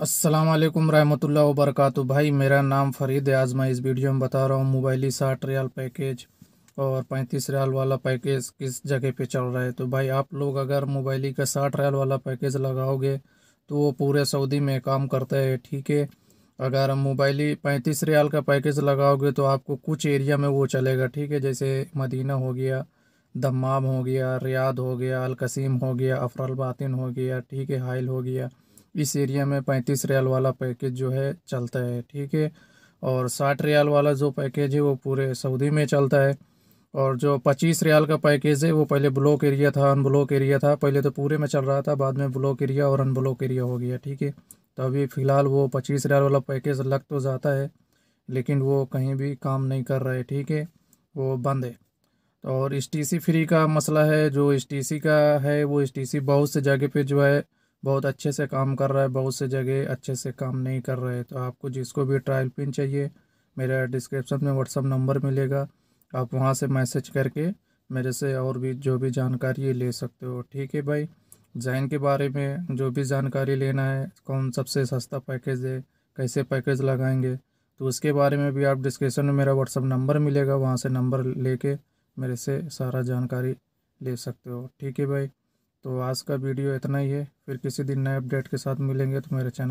असलम रहमतुल्ला वबरक भाई मेरा नाम फ़रीद है आज मैं इस वीडियो में बता रहा हूँ मोबाइली साठ रियाल पैकेज और पैंतीस रियाल वाला पैकेज किस जगह पे चल रहा है तो भाई आप लोग अगर मोबाइली का साठ रियाल वाला पैकेज लगाओगे तो वो पूरे सऊदी में काम करता है ठीक है अगर मोबाइली पैंतीस रियाल का पैकेज लगाओगे तो आपको कुछ एरिया में वो चलेगा ठीक है जैसे मदीना हो गया दमाम हो गया रियाद हो गया अलकसीम हो गया अफरल बातिन हो गया ठीक है हाइल हो गया इस एरिया में पैंतीस रियाल वाला पैकेज जो है चलता है ठीक है और साठ रियाल वाला जो पैकेज है वो पूरे सऊदी में चलता है और जो पच्चीस रियाल का पैकेज है वो पहले ब्लॉक एरिया था अनब्लॉक एरिया था पहले तो पूरे में चल रहा था बाद में ब्लॉक एरिया और अनब्लॉक एरिया हो गया ठीक है तो अभी फ़िलहाल वो पच्चीस रियाल वाला पैकेज लग तो जाता है लेकिन वो कहीं भी काम नहीं कर रहा है ठीक है वो बंद है तो और एस टी सी फ्री का मसला है जो एस टी सी का है वो एस टी सी बहुत से जगह पर जो है बहुत अच्छे से काम कर रहा है बहुत से जगह अच्छे से काम नहीं कर रहे तो आपको जिसको भी ट्रायल पिन चाहिए मेरा डिस्क्रिप्शन में व्हाट्सअप नंबर मिलेगा आप वहाँ से मैसेज करके मेरे से और भी जो भी जानकारी ले सकते हो ठीक है भाई जैन के बारे में जो भी जानकारी लेना है कौन सबसे सस्ता पैकेज है कैसे पैकेज लगाएंगे तो उसके बारे में भी आप डिस्क्रिप्शन में मेरा व्हाट्सअप नंबर मिलेगा वहाँ से नंबर लेके मेरे से सारा जानकारी ले सकते हो ठीक है भाई तो आज का वीडियो इतना ही है फिर किसी दिन नए अपडेट के साथ मिलेंगे तो मेरे चैनल